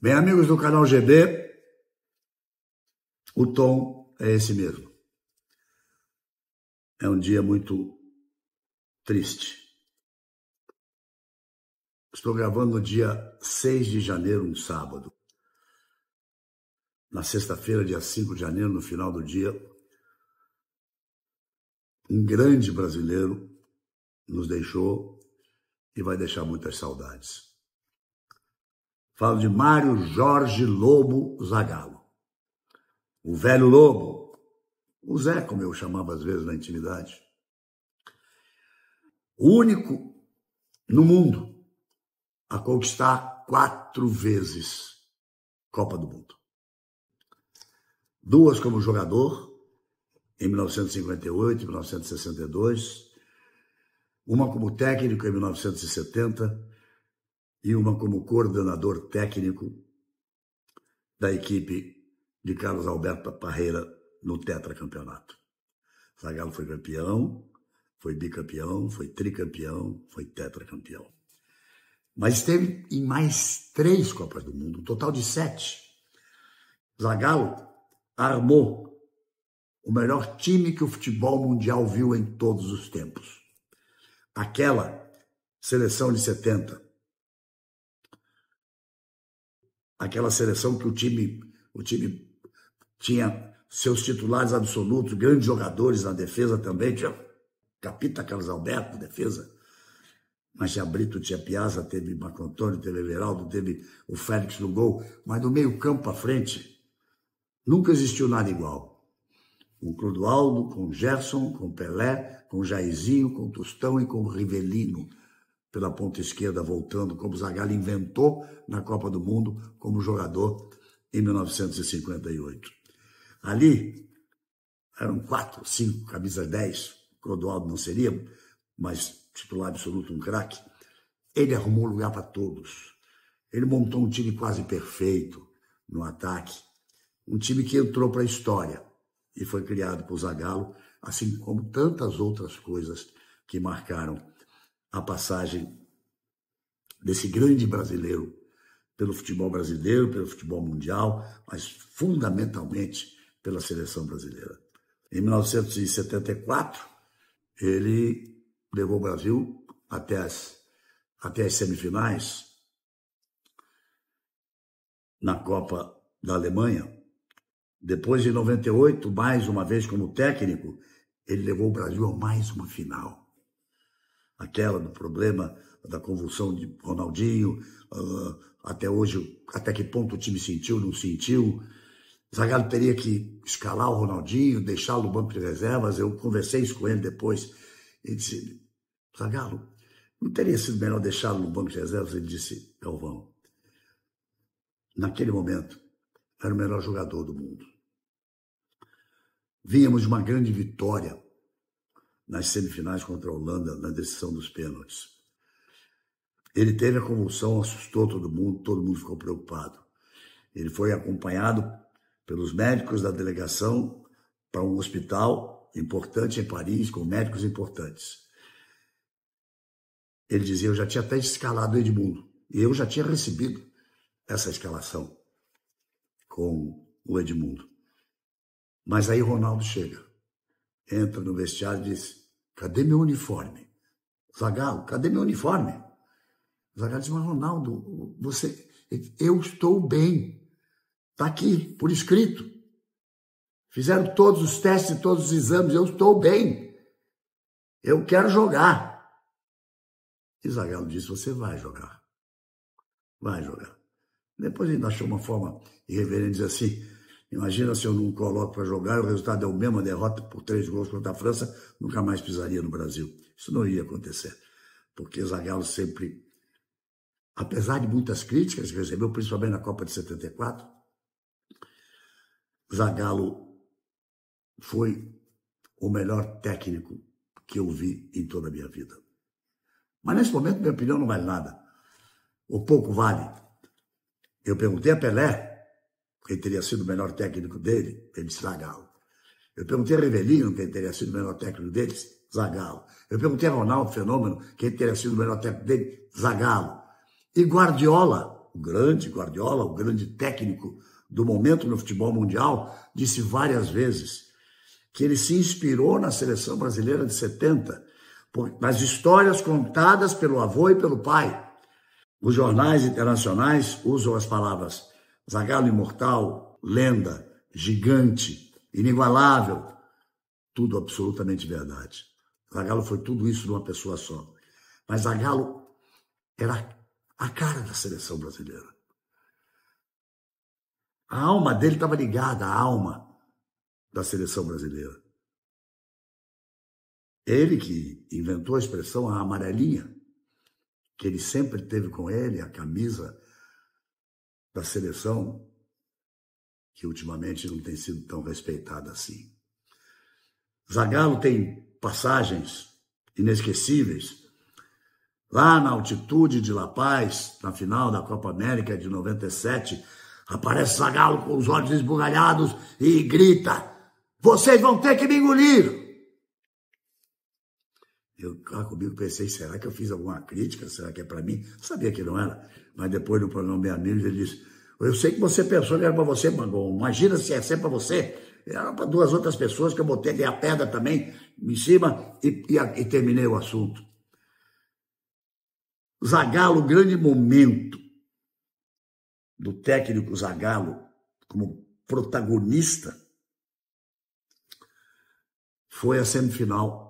Bem, amigos do canal GB, o tom é esse mesmo. É um dia muito triste. Estou gravando no dia 6 de janeiro, um sábado. Na sexta-feira, dia 5 de janeiro, no final do dia, um grande brasileiro nos deixou e vai deixar muitas saudades. Falo de Mário Jorge Lobo Zagalo. O velho Lobo. O Zé, como eu chamava às vezes na intimidade. O único no mundo a conquistar quatro vezes Copa do Mundo. Duas como jogador, em 1958 e 1962, uma como técnico em 1970 e uma como coordenador técnico da equipe de Carlos Alberto Parreira no tetracampeonato. Zagallo foi campeão, foi bicampeão, foi tricampeão, foi tetracampeão. Mas teve em mais três Copas do Mundo, um total de sete. Zagallo armou o melhor time que o futebol mundial viu em todos os tempos. Aquela seleção de 70, aquela seleção que o time, o time tinha seus titulares absolutos, grandes jogadores na defesa também, tinha Capita Carlos Alberto, na defesa, mas tinha Brito, tinha Piazza, teve Marco Antônio, teve Everaldo, teve o Félix no gol, mas do meio campo para frente, nunca existiu nada igual. Com Clodoaldo, com Gerson, com Pelé, com Jairzinho, com Tostão e com Rivelino pela ponta esquerda, voltando, como o Zagallo inventou na Copa do Mundo como jogador em 1958. Ali eram quatro, cinco, camisa dez, Clodoaldo não seria, mas titular absoluto, um craque. Ele arrumou lugar para todos. Ele montou um time quase perfeito no ataque. Um time que entrou para a história e foi criado por Zagallo, assim como tantas outras coisas que marcaram a passagem desse grande brasileiro pelo futebol brasileiro, pelo futebol mundial, mas fundamentalmente pela seleção brasileira. Em 1974, ele levou o Brasil até as, até as semifinais na Copa da Alemanha. Depois, em 98, mais uma vez como técnico, ele levou o Brasil a mais uma final aquela do problema da convulsão de Ronaldinho, ah, até hoje, até que ponto o time sentiu, não sentiu. Zagallo teria que escalar o Ronaldinho, deixá-lo no banco de reservas. Eu conversei isso com ele depois. Ele disse: Zagallo, não teria sido melhor deixá-lo no banco de reservas? Ele disse: Galvão, naquele momento, era o melhor jogador do mundo. Vínhamos de uma grande vitória nas semifinais contra a Holanda, na decisão dos pênaltis. Ele teve a convulsão, assustou todo mundo, todo mundo ficou preocupado. Ele foi acompanhado pelos médicos da delegação para um hospital importante em Paris, com médicos importantes. Ele dizia: Eu já tinha até escalado o Edmundo. E eu já tinha recebido essa escalação com o Edmundo. Mas aí Ronaldo chega entra no vestiário e diz: Cadê meu uniforme? Zagallo, cadê meu uniforme? Zagallo diz: Mas Ronaldo, você, eu estou bem. Está aqui, por escrito. Fizeram todos os testes, todos os exames, eu estou bem. Eu quero jogar. E Zagallo diz Você vai jogar. Vai jogar. Depois ainda achou uma forma irreverente de dizer assim: Imagina se eu não coloco para jogar, o resultado é o mesmo, a derrota por três gols contra a França, nunca mais pisaria no Brasil. Isso não ia acontecer, porque Zagallo sempre, apesar de muitas críticas que recebeu, principalmente na Copa de 74, Zagallo foi o melhor técnico que eu vi em toda a minha vida. Mas nesse momento, minha opinião não vale nada. O pouco vale. Eu perguntei a Pelé quem teria sido o melhor técnico dele, ele disse Zagallo. Eu perguntei a Revelino quem teria sido o melhor técnico deles, Zagallo. Eu perguntei a Ronaldo Fenômeno quem teria sido o melhor técnico dele, Zagallo. E Guardiola, o grande Guardiola, o grande técnico do momento no futebol mundial, disse várias vezes que ele se inspirou na seleção brasileira de 70, nas histórias contadas pelo avô e pelo pai. Os jornais internacionais usam as palavras Zagalo imortal, lenda, gigante, inigualável. Tudo absolutamente verdade. Zagalo foi tudo isso numa pessoa só. Mas Zagalo era a cara da seleção brasileira. A alma dele estava ligada à alma da seleção brasileira. Ele que inventou a expressão a amarelinha, que ele sempre teve com ele, a camisa da seleção, que ultimamente não tem sido tão respeitada assim. Zagallo tem passagens inesquecíveis. Lá na altitude de La Paz, na final da Copa América de 97, aparece Zagallo com os olhos esbugalhados e grita: Vocês vão ter que me engolir! Eu lá ah, comigo pensei, será que eu fiz alguma crítica? Será que é para mim? Sabia que não era. Mas depois no programa Bem Amigos ele disse, eu sei que você pensou que era para você, Mangon. Imagina se é sempre para você. Era para duas outras pessoas que eu botei dei a pedra também em cima e, e, e terminei o assunto. Zagalo, grande momento do técnico Zagalo como protagonista foi a semifinal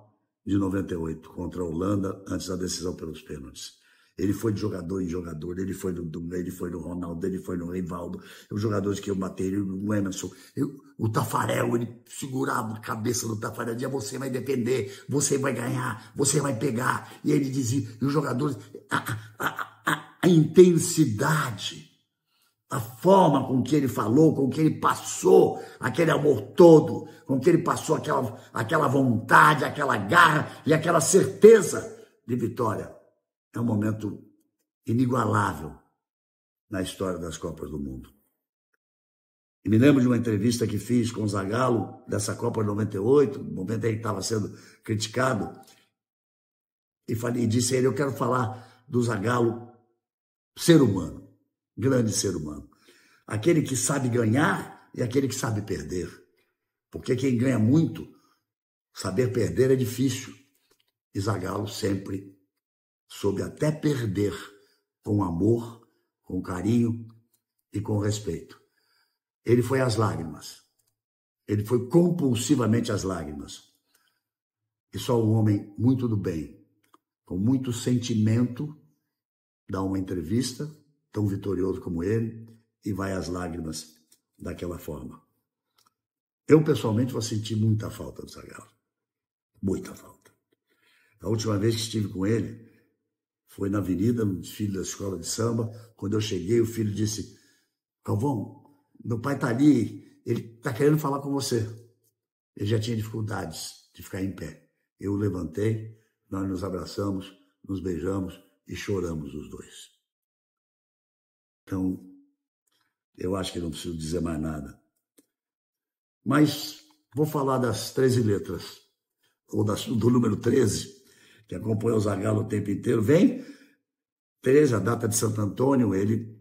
de 98 contra a Holanda antes da decisão pelos pênaltis. Ele foi de jogador em jogador, ele foi no Dunga, ele foi no Ronaldo, ele foi no Reivaldo, os jogadores que eu matei, o Emerson, eu, o Tafarel, ele segurava a cabeça do Tafarel, dizia, você vai defender, você vai ganhar, você vai pegar. E ele dizia, e os jogadores, a, a, a, a intensidade a forma com que ele falou, com que ele passou aquele amor todo, com que ele passou aquela, aquela vontade, aquela garra e aquela certeza de vitória. É um momento inigualável na história das Copas do Mundo. E me lembro de uma entrevista que fiz com o Zagallo dessa Copa de 98, no momento em que estava sendo criticado, e, falei, e disse a ele, eu quero falar do Zagallo ser humano grande ser humano. Aquele que sabe ganhar e aquele que sabe perder. Porque quem ganha muito, saber perder é difícil. E Zagalo sempre soube até perder com amor, com carinho e com respeito. Ele foi às lágrimas. Ele foi compulsivamente às lágrimas. E só um homem muito do bem, com muito sentimento, dá uma entrevista tão vitorioso como ele e vai às lágrimas daquela forma. Eu, pessoalmente, vou sentir muita falta do Zagallo. Muita falta. A última vez que estive com ele foi na avenida, no desfile da escola de samba. Quando eu cheguei, o filho disse: Calvão, meu pai está ali, ele está querendo falar com você. Ele já tinha dificuldades de ficar em pé. Eu o levantei, nós nos abraçamos, nos beijamos e choramos os dois. Então, eu acho que não preciso dizer mais nada. Mas vou falar das 13 letras, ou das, do número 13, que acompanha o Zagalo o tempo inteiro. Vem 13, a data de Santo Antônio, ele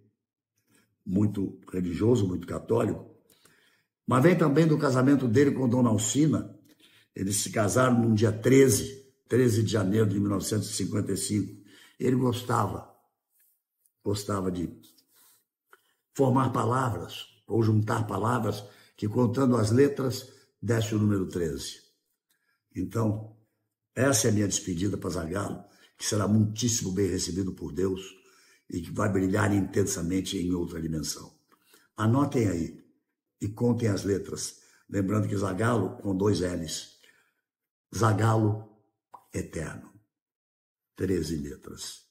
muito religioso, muito católico, mas vem também do casamento dele com Dona Alcina. Eles se casaram no dia 13, 13 de janeiro de 1955. Ele gostava, gostava de formar palavras ou juntar palavras que, contando as letras, desce o número 13. Então, essa é a minha despedida para Zagalo, que será muitíssimo bem recebido por Deus e que vai brilhar intensamente em outra dimensão. Anotem aí e contem as letras, lembrando que Zagalo com dois L's. Zagalo eterno. Treze letras.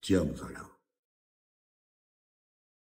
Te amo, Zagalo.